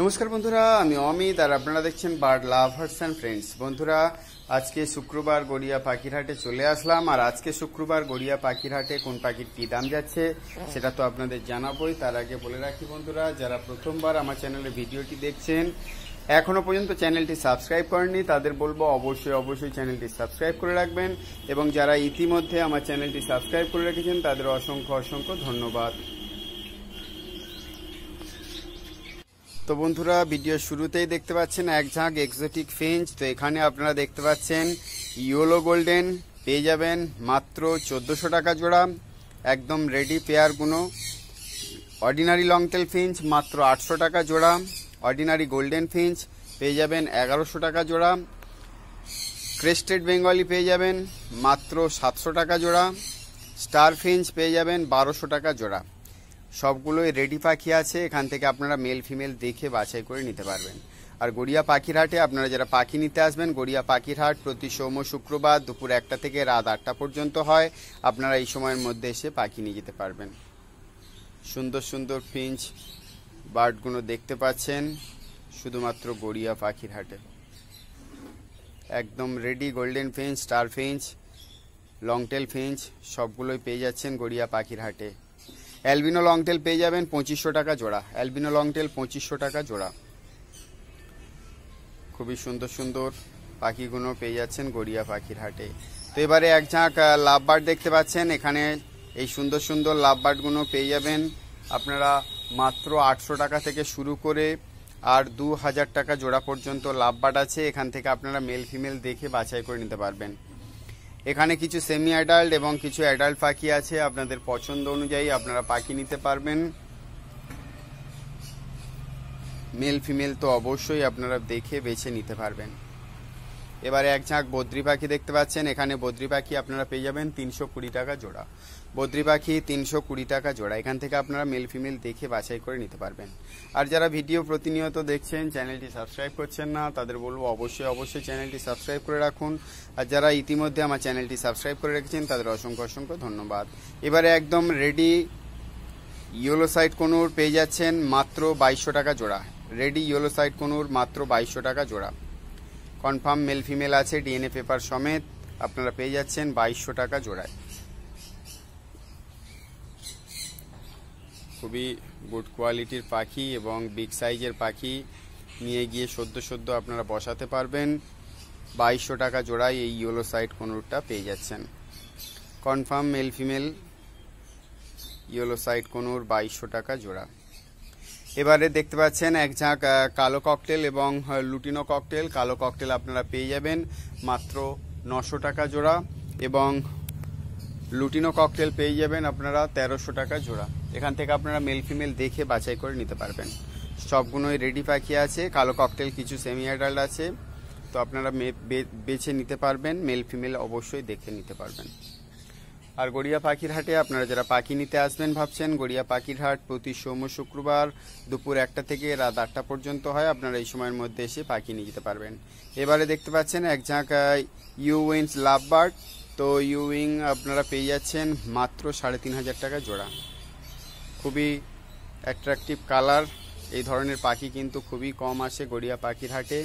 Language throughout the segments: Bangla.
নমস্কার বন্ধুরা আমি অমিত আর আপনারা দেখছেন বার্ড লাভার্স অ্যান্ড ফ্রেন্ডস বন্ধুরা আজকে শুক্রবার গড়িয়া পাখিরহাটে চলে আসলাম আর আজকে শুক্রবার গড়িয়া পাখিরহাটে কোন পাখির কী দাম যাচ্ছে সেটা তো আপনাদের জানাবোই তার আগে বলে রাখি বন্ধুরা যারা প্রথমবার আমার চ্যানেলে ভিডিওটি দেখছেন এখনও পর্যন্ত চ্যানেলটি সাবস্ক্রাইব করেননি তাদের বলবো অবশ্যই অবশ্যই চ্যানেলটি সাবস্ক্রাইব করে রাখবেন এবং যারা ইতিমধ্যে আমার চ্যানেলটি সাবস্ক্রাইব করে রেখেছেন তাদের অসংখ্য অসংখ্য ধন্যবাদ তো বন্ধুরা ভিডিও শুরুতেই দেখতে পাচ্ছেন এক ঝাঁক এক্সোটিক ফিঞ্চ তো এখানে আপনারা দেখতে পাচ্ছেন ইয়োলো গোল্ডেন পেয়ে যাবেন মাত্র চোদ্দোশো টাকা জোড়া একদম রেডি পেয়ারগুলো অর্ডিনারি লংটেল ফিঞ্চ মাত্র আটশো টাকা জোড়া অর্ডিনারি গোল্ডেন ফিঞ্চ পেয়ে যাবেন এগারোশো টাকা জোড়া ক্রেস্টেড বেঙ্গলি পেয়ে যাবেন মাত্র সাতশো টাকা জোড়া স্টার ফিঞ্চ পেয়ে যাবেন বারোশো টাকা জোড়া সবগুলোই রেডি পাখি আছে এখান থেকে আপনারা মেল ফিমেল দেখে বাছাই করে নিতে পারবেন আর গড়িয়া পাখিরহাটে আপনারা যারা পাখি নিতে আসবেন গড়িয়া পাখিরহাট প্রতি সোম শুক্রবার দুপুর একটা থেকে রাত আটটা পর্যন্ত হয় আপনারা এই সময়ের মধ্যে এসে পাখি নিয়ে যেতে পারবেন সুন্দর সুন্দর ফিঞ্চ বার্ডগুলো দেখতে পাচ্ছেন শুধুমাত্র গড়িয়া পাখিরহাটে একদম ready golden finch star finch longtail finch সবগুলোই পেয়ে যাচ্ছেন গড়িয়া পাখির হাটে অ্যালবিনো লং টেল পেয়ে যাবেন পঁচিশশো টাকা জোড়া অ্যালবিনো লং টেল পঁচিশশো টাকা জোড়া খুবই সুন্দর সুন্দর পাখিগুলো পেয়ে যাচ্ছেন গড়িয়া পাখির হাটে তো এবারে এক ঝাঁক লাভবার্ড দেখতে পাচ্ছেন এখানে এই সুন্দর সুন্দর লাভবার্ডগুলো পেয়ে যাবেন আপনারা মাত্র আটশো টাকা থেকে শুরু করে আর দু হাজার টাকা জোড়া পর্যন্ত লাভবার আছে এখান থেকে আপনারা মেল ফিমেল দেখে বাছাই করে নিতে পারবেন এখানে কিছু সেমি অ্যাডাল্ট এবং কিছু অ্যাডাল্ট পাখি আছে আপনাদের পছন্দ অনুযায়ী আপনারা পাখি নিতে পারবেন মেল ফিমেল তো অবশ্যই আপনারা দেখে বেছে নিতে পারবেন এবারে এক ঝাঁক বদ্রি পাখি দেখতে পাচ্ছেন এখানে বদ্রি পাখি আপনারা পেয়ে যাবেন তিনশো কুড়ি টাকা জোড়া বদ্রি পাখি তিনশো কুড়ি টাকা জোড়া এখান থেকে আপনারা মেল ফিমেল দেখে বাছাই করে নিতে পারবেন আর যারা ভিডিও প্রতিনিয়ত দেখছেন চ্যানেলটি সাবস্ক্রাইব করছেন না তাদের বলবো অবশ্যই অবশ্যই চ্যানেলটি সাবস্ক্রাইব করে রাখুন আর যারা ইতিমধ্যে আমার চ্যানেলটি সাবস্ক্রাইব করে রেখেছেন তাদের অসংখ্য অসংখ্য ধন্যবাদ এবারে একদম রেডি ইয়েলো সাইড কোনোর পেয়ে যাচ্ছেন মাত্র বাইশশো টাকা জোড়া রেডি ইয়েলো সাইড কোনোর মাত্র বাইশশো টাকা জোড়া কনফার্ম মেল ফিমেল আছে ডিএনএ পেপার সমেত আপনারা পেয়ে যাচ্ছেন বাইশশো টাকা জোড়ায় খুবই গুড কোয়ালিটির পাখি এবং বিগ সাইজের পাখি নিয়ে গিয়ে সদ্য সদ্য আপনারা বসাতে পারবেন বাইশশো টাকা জোড়ায় এই ইয়েলো সাইড কোনোরটা পেয়ে যাচ্ছেন confirm male female yellow side corner বাইশশো টাকা জোড়া এবারে দেখতে পাচ্ছেন এক ঝাঁক কালো ককটেল এবং লুটিনো ককটেল কালো ককটেল আপনারা পেয়ে যাবেন মাত্র নশো টাকা জোড়া এবং লুটিনো ককটেল পেয়ে যাবেন আপনারা তেরোশো টাকা জোড়া এখান থেকে আপনারা মেল ফিমেল দেখে বাছাই করে নিতে পারবেন সবগুলোই রেডি পাখি আছে কালো ককটেল কিছু সেমি অ্যাডাল্ট আছে তো আপনারা বেছে নিতে পারবেন মেল ফিমেল অবশ্যই দেখে নিতে পারবেন আর গড়িয়া পাখির হাটে আপনারা যারা পাখি নিতে আসবেন ভাবছেন গড়িয়া পাখির হাট প্রতি সোম শুক্রবার দুপুর একটা থেকে রাত আটটা পর্যন্ত হয় আপনারা এই সময়ের মধ্যে এসে পাখি নিয়ে যেতে পারবেন এবারে দেখতে পাচ্ছেন এক ইউ উইন্স লাভ বার্ড তো ইউ উইং আপনারা পেয়ে যাচ্ছেন মাত্র সাড়ে তিন হাজার টাকা জোড়া খুবই অ্যাট্রাকটিভ কালার এই ধরনের পাখি কিন্তু খুবই কম আসে গড়িয়া পাখির হাটে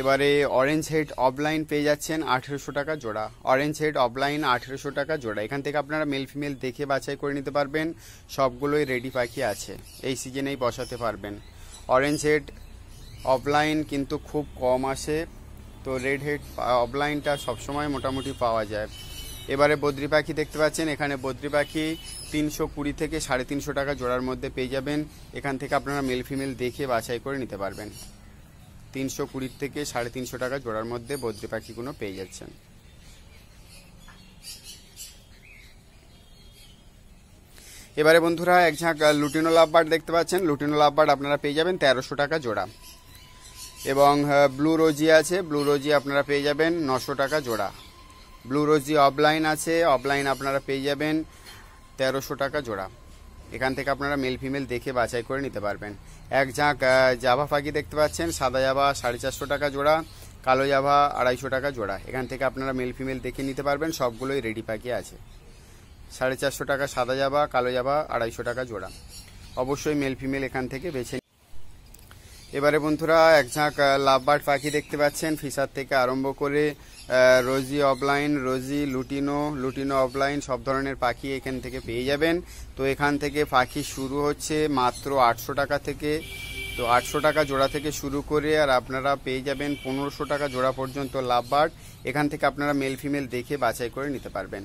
এবারে অরেঞ্জ হেড অফলাইন পেয়ে যাচ্ছেন আঠেরোশো টাকা জোড়া অরেঞ্জ হেড অফলাইন আঠেরোশো টাকা জোড়া এখান থেকে আপনারা মেল ফিমেল দেখে বাছাই করে নিতে পারবেন সবগুলোই রেডি পাখি আছে এই সিজনেই বসাতে পারবেন অরেঞ্জ হেড অফলাইন কিন্তু খুব কম আসে তো রেড হেড অফলাইনটা সবসময় মোটামুটি পাওয়া যায় এবারে বদ্রি পাখি দেখতে পাচ্ছেন এখানে বদ্রি পাখি তিনশো কুড়ি থেকে সাড়ে তিনশো টাকা জোড়ার মধ্যে পেয়ে যাবেন এখান থেকে আপনারা মেল ফিমেল দেখে বাছাই করে নিতে পারবেন তিনশো কুড়ির থেকে সাড়ে তিনশো টাকা জোড়ার মধ্যে বদ্রি পাখিগুলো পেয়ে যাচ্ছেন এবারে বন্ধুরা এক ঝাঁক লুটিনো লাভবার দেখতে পাচ্ছেন লুটিনো লাভবার আপনারা পেয়ে যাবেন তেরোশো টাকা জোড়া এবং ব্লু রোজি আছে ব্লু রোজি আপনারা পেয়ে যাবেন নশো টাকা জোড়া ব্লু রোজি অফলাইন আছে অফলাইন আপনারা পেয়ে যাবেন তেরোশো টাকা জোড়া এখান থেকে আপনারা মেল ফিমেল দেখে বাছাই করে নিতে পারবেন এক ঝাঁক জাভা পাখি দেখতে পাচ্ছেন সাদা জাভা সাড়ে চারশো টাকা জোড়া কালো জাভা আড়াইশো টাকা জোড়া এখান থেকে আপনারা মেল ফিমেল দেখে নিতে পারবেন সবগুলোই রেডি পাখি আছে সাড়ে চারশো টাকা সাদা জাভা কালো জাভা আড়াইশো টাকা জোড়া অবশ্যই মেল ফিমেল এখান থেকে বেছে এবারে বন্ধুরা এক ঝাঁক লাভবার্ড পাখি দেখতে পাচ্ছেন ফিসার থেকে আরম্ভ করে rosy opaline rosy lutino lutino opaline সব ধরনের পাখি এখান থেকে পেয়ে যাবেন তো এখান থেকে পাখি শুরু হচ্ছে মাত্র আটশো টাকা থেকে তো আটশো টাকা জোড়া থেকে শুরু করে আর আপনারা পেয়ে যাবেন পনেরোশো টাকা জোড়া পর্যন্ত লাভ বার্ড এখান থেকে আপনারা মেল ফিমেল দেখে বাছাই করে নিতে পারবেন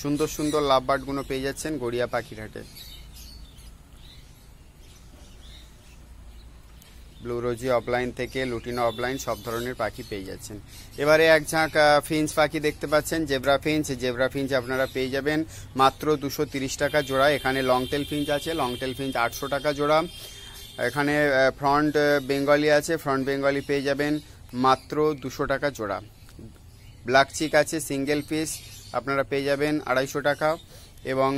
সুন্দর সুন্দর লাভ বার্ডগুলো পেয়ে যাচ্ছেন গড়িয়া পাখির হাটে ব্লুরোজি অফলাইন থেকে লুটিনো অফলাইন সব ধরনের পাখি পেয়ে যাচ্ছেন এবারে এক ঝাঁক ফিঞ্চ পাখি দেখতে পাচ্ছেন জেব্রা ফিঞ্চ জেব্রা ফিঞ্চ আপনারা পেয়ে যাবেন মাত্র দুশো টাকা জোড়া এখানে লং টেল ফিঞ্চ আছে লং টেল ফিঞ্চ আটশো টাকা জোড়া এখানে ফ্রন্ট বেঙ্গলি আছে ফ্রন্ট বেঙ্গলি পেয়ে যাবেন মাত্র দুশো টাকা জোড়া ব্ল্যাক চিক আছে সিঙ্গেল পিস আপনারা পেয়ে যাবেন আড়াইশো টাকা এবং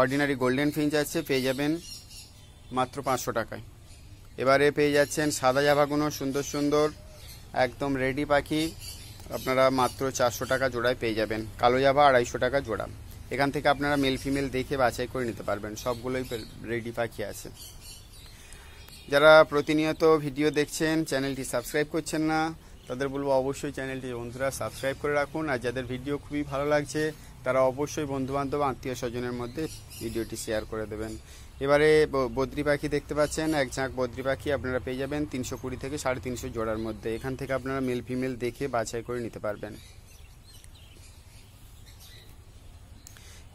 অর্ডিনারি গোল্ডেন ফিঞ্চ আছে পেয়ে যাবেন মাত্র পাঁচশো টাকায় এবারে পেয়ে যাচ্ছেন সাদা জাভাগুনো সুন্দর সুন্দর একদম রেডি পাখি আপনারা মাত্র চারশো টাকা জোড়ায় পেয়ে যাবেন কালো জাভা আড়াইশো টাকা জোড়া এখান থেকে আপনারা মেল ফিমেল দেখে বাছাই করে নিতে পারবেন সবগুলোই রেডি পাখি আছে যারা প্রতিনিয়ত ভিডিও দেখছেন চ্যানেলটি সাবস্ক্রাইব করছেন না তাদের বলবো অবশ্যই চ্যানেলটি বন্ধুরা সাবস্ক্রাইব করে রাখুন আর যাদের ভিডিও খুবই ভালো লাগছে তারা অবশ্যই বন্ধুবান্ধব আত্মীয় স্বজনের মধ্যে ভিডিওটি শেয়ার করে দেবেন এবারে বদ্রি পাখি দেখতে পাচ্ছেন এক ঝাঁক বদ্রি পাখি আপনারা পেয়ে যাবেন তিনশো কুড়ি থেকে সাড়ে তিনশো জোড়ার মধ্যে এখান থেকে আপনারা মেল ফিমেল দেখে বাছাই করে নিতে পারবেন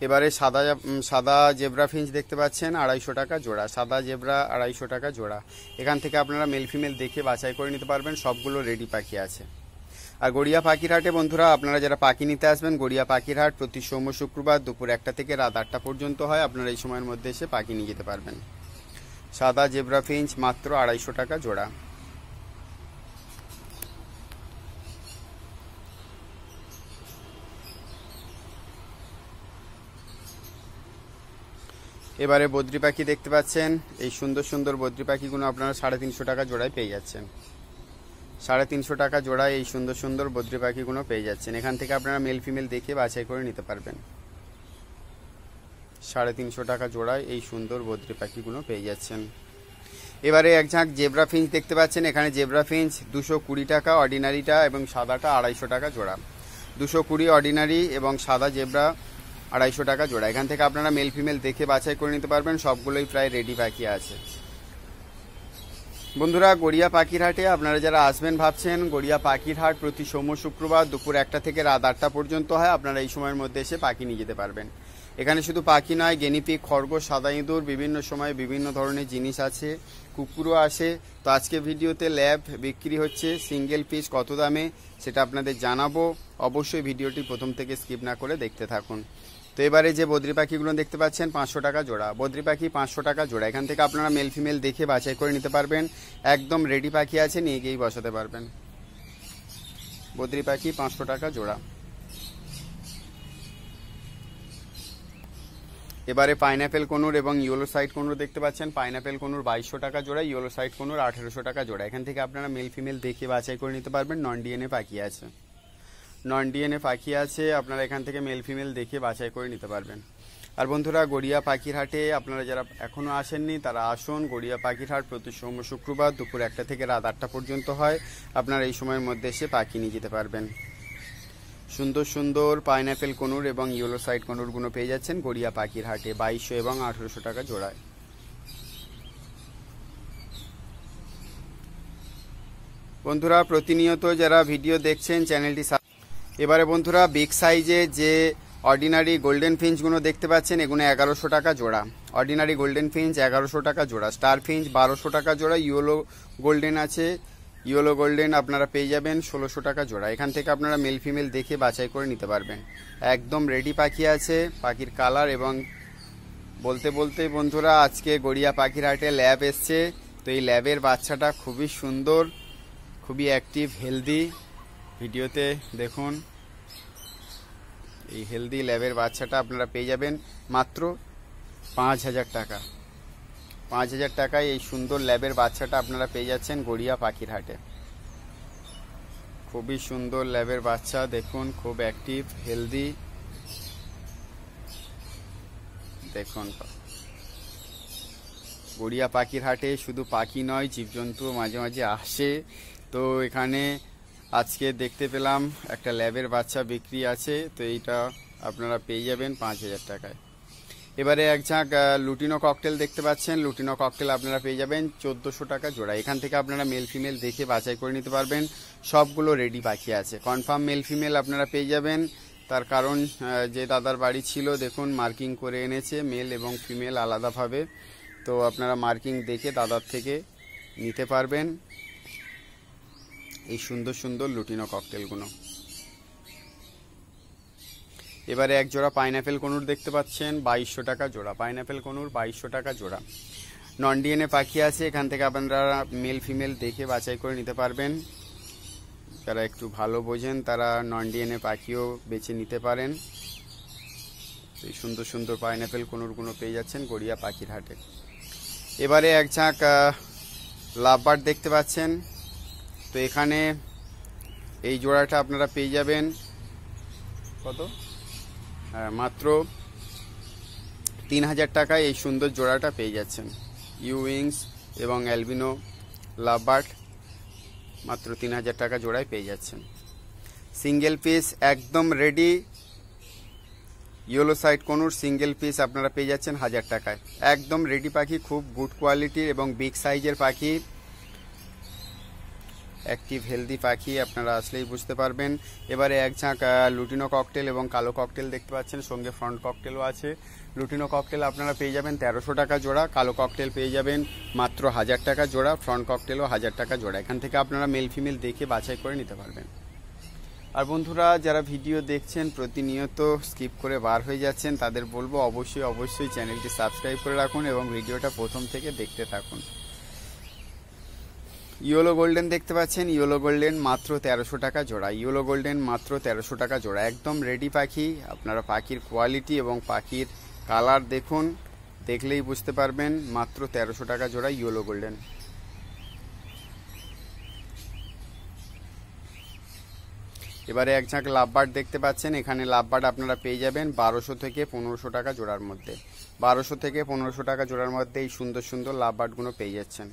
এবারে সাদা সাদা জেব্রা ফিঞ্চ দেখতে পাচ্ছেন আড়াইশো টাকা জোড়া সাদা জেব্রা আড়াইশো টাকা জোড়া এখান থেকে আপনারা মেল ফিমেল দেখে বাছাই করে নিতে পারবেন সবগুলো রেডি পাখি আছে আর গড়িয়া পাখিরহাটে বন্ধুরা আপনারা যারা পাখি নিতে আসবেন গড়িয়া পাখিরহাট প্রতি সোম শুক্রবার দুপুর একটা থেকে রাত আটটা পর্যন্ত হয় আপনারা এই সময়ের মধ্যে এসে পাখি নিয়ে যেতে পারবেন সাদা জেব্রা ফিঞ্চ মাত্র আড়াইশো টাকা জোড়া এবারে বদ্রি পাখি দেখতে পাচ্ছেন এই সুন্দর সুন্দর বদ্রি পাখিগুলো আপনারা সাড়ে তিনশো টাকা জোড়ায় পেয়ে যাচ্ছেন সাড়ে তিনশো টাকা জোড়ায় এই সুন্দর সুন্দর বদ্রি পাখিগুলো পেয়ে যাচ্ছেন এখান থেকে আপনারা মেল ফিমেল দেখে বাছাই করে নিতে পারবেন সাড়ে তিনশো টাকা জোড়ায় এই সুন্দর বদ্রি পাখিগুলো পেয়ে যাচ্ছেন এবারে এক ঝাঁক জেব্রা ফিঞ্চ দেখতে পাচ্ছেন এখানে জেব্রা ফিঞ্চ দুশো কুড়ি টাকা অর্ডিনারিটা এবং সাদাটা আড়াইশো টাকা জোড়া দুশো কুড়ি অর্ডিনারি এবং সাদা জেব্রা আড়াইশো টাকা জোড়া এখান থেকে আপনারা মেল ফিমেল দেখে বাছাই করে নিতে পারবেন সবগুলোই প্রায় রেডি পাখি আছে বন্ধুরা গড়িয়া পাখিরহাটে আপনারা যারা আসবেন ভাবছেন গড়িয়া পাখিরহাট প্রতি সোম শুক্রবার দুপুর একটা থেকে রাত আটটা পর্যন্ত হয় আপনারা এই সময়ের মধ্যে এসে পাখি নিয়ে যেতে পারবেন এখানে শুধু পাখি নয় গেনিপি খরগোশ সাদা ইঁদুর বিভিন্ন সময়ে বিভিন্ন ধরনের জিনিস আছে কুকুরও আসে তো আজকে ভিডিওতে ল্যাব বিক্রি হচ্ছে সিঙ্গেল পিস কত দামে সেটা আপনাদের জানাবো অবশ্যই ভিডিওটি প্রথম থেকে স্কিপ না করে দেখতে থাকুন তো এবারে যে বদ্রি পাখিগুলো দেখতে পাচ্ছেন পাঁচশো টাকা জোড়া বদ্রি পাখি পাঁচশো টাকা জোড়া এখান থেকে আপনারা মেল ফিমেল দেখে বাছাই করে নিতে পারবেন একদম রেডি পাখি আছে নিয়ে গিয়েই বসাতে পারবেন বদ্রি পাখি পাঁচশো টাকা জোড়া এবারে পাইনাপেল কনুর এবং ইয়েলো সাইড কোনুর দেখতে পাচ্ছেন পাইনাপেল কনুর বাইশশো টাকা জোড়া ইয়েলো সাইড কোনুর আঠেরোশো টাকা জোড়া এখান থেকে আপনারা মেল ফিমেল দেখে বাছাই করে নিতে পারবেন নন ডিএনএ পাখি আছে নন ডিএনএ পাখি আছে আপনারা এখান থেকে মেল ফিমেল দেখে বাছাই করে নিতে পারবেন আর বন্ধুরা গড়িয়া পাখির হাটে আপনারা যারা এখনও আসেননি তারা আসুন গড়িয়া পাখির হাট প্রতি সোম শুক্রবার দুপুর একটা থেকে রাত আটটা পর্যন্ত হয় আপনারা এই সময়ের মধ্যে এসে পাখি নিয়ে যেতে পারবেন সুন্দর সুন্দর পাইনঅ্যাপেল কনুর এবং ইয়েলো সাইড কনুরগুলো পেয়ে যাচ্ছেন গড়িয়া পাখির হাটে বাইশশো এবং আঠেরোশো টাকা জোড়ায় বন্ধুরা প্রতিনিয়ত যারা ভিডিও দেখছেন চ্যানেলটি এবারে বন্ধুরা বিগ সাইজে যে অর্ডিনারি গোল্ডেন ফিঞ্চগুলো দেখতে পাচ্ছেন এগুলো এগারোশো টাকা জোড়া অর্ডিনারি গোল্ডেন ফিঞ্চ এগারোশো টাকা জোড়া স্টার ফিঞ্চ বারোশো টাকা জোড়া ইয়েলো গোল্ডেন আছে ইয়েলো গোল্ডেন আপনারা পেয়ে যাবেন ষোলোশো টাকা জোড়া এখান থেকে আপনারা মেল ফিমেল দেখে বাছাই করে নিতে পারবেন একদম রেডি পাখি আছে পাখির কালার এবং বলতে বলতে বন্ধুরা আজকে গড়িয়া পাখির হাটে ল্যাব এসছে তো এই ল্যাবের বাচ্চাটা খুবই সুন্দর খুবই অ্যাক্টিভ হেলদি ভিডিওতে দেখুন এই হেলদি ল্যাবের বাচ্চাটা আপনারা পেয়ে যাবেন মাত্র পাঁচ হাজার টাকা পাঁচ হাজার টাকায় এই সুন্দর ল্যাবের বাচ্চাটা আপনারা পেয়ে যাচ্ছেন গড়িয়া পাখির হাটে খুবই সুন্দর ল্যাবের বাচ্চা দেখুন খুব অ্যাক্টিভ হেলদি দেখুন গড়িয়া পাখির হাটে শুধু পাখি নয় জীবজন্তু মাঝে মাঝে আসে তো এখানে আজকে দেখতে পেলাম একটা ল্যাবের বাচ্চা বিক্রি আছে তো এইটা আপনারা পেয়ে যাবেন পাঁচ হাজার টাকায় এবারে এক ঝাঁক লুটিনো ককটেল দেখতে পাচ্ছেন লুটিনো ককটেল আপনারা পেয়ে যাবেন চোদ্দোশো টাকা জোড়া এখান থেকে আপনারা মেল ফিমেল দেখে বাছাই করে নিতে পারবেন সবগুলো রেডি পাখি আছে কনফার্ম মেল ফিমেল আপনারা পেয়ে যাবেন তার কারণ যে দাদার বাড়ি ছিল দেখুন মার্কিং করে এনেছে মেল এবং ফিমেল আলাদাভাবে তো আপনারা মার্কিং দেখে দাদার থেকে নিতে পারবেন এই সুন্দর সুন্দর লুটিনো ককটেলগুলো এবারে এক জোড়া পাইনঅ্যাপেল কনুর দেখতে পাচ্ছেন বাইশশো টাকা জোড়া পাইনঅ্যাপেল কনুর বাইশশো টাকা জোড়া নন ডিএনএ পাখি আছে এখান থেকে আপনারা মেল ফিমেল দেখে বাছাই করে নিতে পারবেন যারা একটু ভালো বোঝেন তারা নন ডিএনএ পাখিও বেছে নিতে পারেন এই সুন্দর সুন্দর পাইনঅ্যাপেল কোনোরগুলো পেয়ে যাচ্ছেন গড়িয়া পাখির হাটে এবারে এক ঝাঁক লাভবার দেখতে পাচ্ছেন তো এখানে এই জোড়াটা আপনারা পেয়ে যাবেন কত হ্যাঁ, মাত্র তিন হাজার টাকায় এই সুন্দর জোড়াটা পেয়ে যাচ্ছেন ইউইংস এবং অ্যালবিনো লাভবার্ট মাত্র তিন হাজার টাকা জোড়ায় পেয়ে যাচ্ছেন সিঙ্গেল পিস একদম ready yellow side conure single piece আপনারা পেয়ে যাচ্ছেন হাজার টাকায় একদম রেডি পাখি খুব গুড কোয়ালিটির এবং বিগ সাইজের পাখি অ্যাক্টিভ হেলদি পাখি আপনারা আসলেই বুঝতে পারবেন এবারে এক ঝাঁক লুটিনো ককটেল এবং কালো ককটেল দেখতে পাচ্ছেন সঙ্গে ফ্রন্ট ককটেলও আছে লুটিনো ককটেল আপনারা পেয়ে যাবেন তেরোশো টাকা জোড়া কালো ককটেল পেয়ে যাবেন মাত্র হাজার টাকা জোড়া ফ্রন্ট ককটেলও হাজার টাকা জোড়া এখান থেকে আপনারা মেল ফিমেল দেখে বাছাই করে নিতে পারবেন আর বন্ধুরা যারা ভিডিও দেখছেন প্রতিনিয়ত স্কিপ করে বার হয়ে যাচ্ছেন তাদের বলবো অবশ্যই অবশ্যই চ্যানেলটি সাবস্ক্রাইব করে রাখুন এবং ভিডিওটা প্রথম থেকে দেখতে থাকুন ইয়েলো গোল্ডেন দেখতে পাচ্ছেন ইয়েলো গোল্ডেন মাত্র তেরোশো টাকা জোড়া ইয়েলো গোল্ডেন মাত্র তেরোশো টাকা জোড়া একদম রেডি পাখি আপনারা পাখির কোয়ালিটি এবং পাখির কালার দেখুন দেখলেই বুঝতে পারবেন মাত্র তেরোশো টাকা জোড়া ইয়েলো গোল্ডেন এবারে এক ঝাঁক লাভবার্ড দেখতে পাচ্ছেন এখানে লাভবার্ড আপনারা পেয়ে যাবেন বারোশো থেকে পনেরোশো টাকা জোড়ার মধ্যে বারোশো থেকে পনেরোশো টাকা জোড়ার মধ্যে এই সুন্দর সুন্দর লাভবার্ডগুলো পেয়ে যাচ্ছেন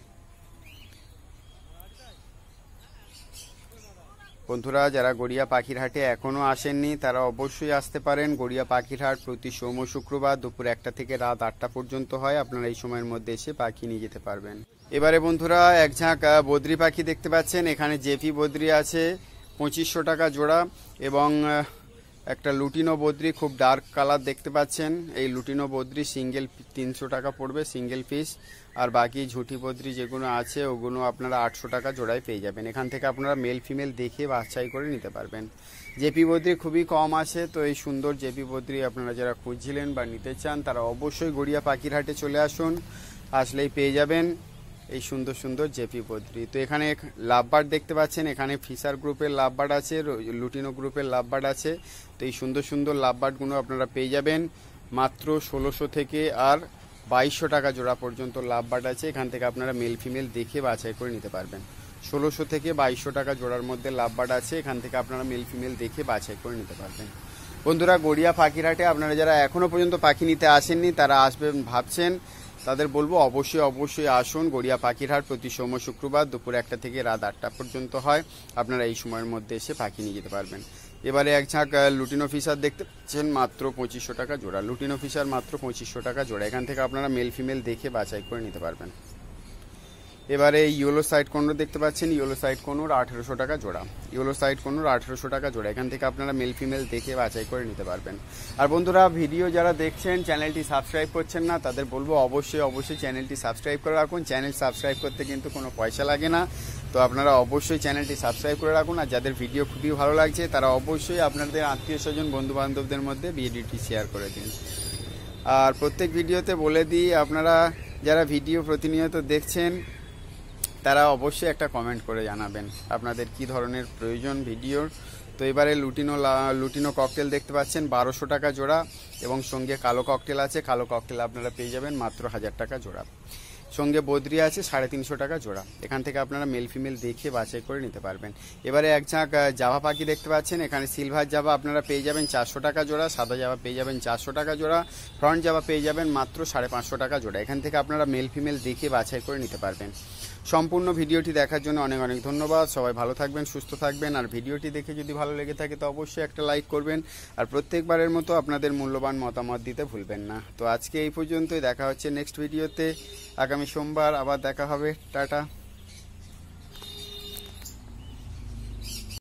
বন্ধুরা যারা গড়িয়া পাখির হাটে এখনও আসেননি তারা অবশ্যই আসতে পারেন গড়িয়া পাখিরহাট প্রতি সোম শুক্রবার দুপুর একটা থেকে রাত আটটা পর্যন্ত হয় আপনারা এই সময়ের মধ্যে এসে পাখি নিয়ে যেতে পারবেন এবারে বন্ধুরা এক ঝাঁক বদ্রি পাখি দেখতে পাচ্ছেন এখানে জেপি বদ্রি আছে পঁচিশশো টাকা জোড়া এবং একটা লুটিনো বদ্রি খুব ডার্ক কালার দেখতে পাচ্ছেন এই লুটিনো বদ্রি সিঙ্গেল তিনশো টাকা পড়বে সিঙ্গেল পিস আর বাকি ঝুঁটি বদ্রি যেগুলো আছে ওগুলো আপনারা আটশো টাকা জোড়ায় পেয়ে যাবেন এখান থেকে আপনারা মেল ফিমেল দেখে বাছাই করে নিতে পারবেন জেপি বদ্রি খুবই কম আছে তো এই সুন্দর জেপি বদ্রি আপনারা যারা খুঁজছিলেন বা নিতে চান তারা অবশ্যই গড়িয়া পাখিরহাটে চলে আসুন আসলেই পেয়ে যাবেন এই সুন্দর সুন্দর জেপি বদ্রি তো এখানে লাভবার দেখতে পাচ্ছেন এখানে ফিশার গ্রুপের লাভবার আছে লুটিনো গ্রুপের লাভবার আছে তো এই সুন্দর সুন্দর লাভবারগুলো আপনারা পেয়ে যাবেন মাত্র ষোলোশো থেকে আর বাইশশো টাকা জোড়া পর্যন্ত লাভবার্ড আছে এখান থেকে আপনারা মেল ফিমেল দেখে বাছাই করে নিতে পারবেন ষোলোশো থেকে বাইশশো টাকা জোড়ার মধ্যে লাভবার্ড আছে এখান থেকে আপনারা মেল ফিমেল দেখে বাছাই করে নিতে পারবেন বন্ধুরা গড়িয়া পাখিরাটে আপনারা যারা এখনও পর্যন্ত পাখি নিতে আসেননি তারা আসবেন ভাবছেন তাদের বলবো অবশ্যই অবশ্যই আসুন গড়িয়া পাখিরহাট প্রতি সোম শুক্রবার দুপুর একটা থেকে রাত আটটা পর্যন্ত হয় আপনারা এই সময়ের মধ্যে এসে পাখি নিয়ে যেতে পারবেন এবারে এক ঝাঁক লুটিন অফিসার দেখতে পাচ্ছেন মাত্র পঁচিশশো টাকা জোড়া লুটিন অফিসার মাত্র পঁচিশশো টাকা জোড়া এখান থেকে আপনারা মেল ফিমেল দেখে বাছাই করে নিতে পারবেন এবারে ইয়েলো সাইড কোনো দেখতে পাচ্ছেন ইয়েলো সাইড কোনোর আঠেরোশো টাকা জোড়া ইয়েলো সাইড কোনোর আঠেরোশো টাকা জোড়া এখান থেকে আপনারা মেল ফিমেল দেখে বাছাই করে নিতে পারবেন আর বন্ধুরা ভিডিও যারা দেখছেন চ্যানেলটি সাবস্ক্রাইব করছেন না তাদের বলবো অবশ্যই অবশ্যই চ্যানেলটি সাবস্ক্রাইব করে রাখুন চ্যানেল সাবস্ক্রাইব করতে কিন্তু কোনো পয়সা লাগে না তো আপনারা অবশ্যই চ্যানেলটি সাবস্ক্রাইব করে রাখুন আর যাদের ভিডিও খুবই ভালো লাগছে তারা অবশ্যই আপনাদের আত্মীয় স্বজন বন্ধুবান্ধবদের মধ্যে ভিডিওটি শেয়ার করে দিন আর প্রত্যেক ভিডিওতে বলে দিই আপনারা যারা ভিডিও প্রতিনিয়ত দেখছেন তারা অবশ্যই একটা কমেন্ট করে জানাবেন আপনাদের কি ধরনের প্রয়োজন ভিডিওর তো এবারে লুটিনো লুটিনো ককটেল দেখতে পাচ্ছেন বারোশো টাকা জোড়া এবং সঙ্গে কালো ককটেল আছে কালো ককটেল আপনারা পেয়ে যাবেন মাত্র হাজার টাকা জোড়া সঙ্গে বদ্রি আছে সাড়ে তিনশো টাকা জোড়া এখান থেকে আপনারা মেল ফিমেল দেখে বাছাই করে নিতে পারবেন এবারে এক ঝাঁক জাভা পাখি দেখতে পাচ্ছেন এখানে সিলভার জাভা আপনারা পেয়ে যাবেন চারশো টাকা জোড়া সাদা জাভা পেয়ে যাবেন চারশো টাকা জোড়া ফ্রন্ট জাভা পেয়ে যাবেন মাত্র সাড়ে পাঁচশো টাকা জোড়া এখান থেকে আপনারা মেল ফিমেল দেখে বাছাই করে নিতে পারবেন সম্পূর্ণ ভিডিওটি দেখার জন্য অনেক অনেক ধন্যবাদ সবাই ভালো থাকবেন সুস্থ থাকবেন আর ভিডিওটি দেখে যদি ভালো লেগে থাকে তো অবশ্যই একটা লাইক করবেন আর প্রত্যেকবারের মতো আপনাদের মূল্যবান মতামত দিতে ভুলবেন না তো আজকে এই পর্যন্তই দেখা হচ্ছে নেক্সট ভিডিওতে আগামী সোমবার আবার দেখা হবে টাটা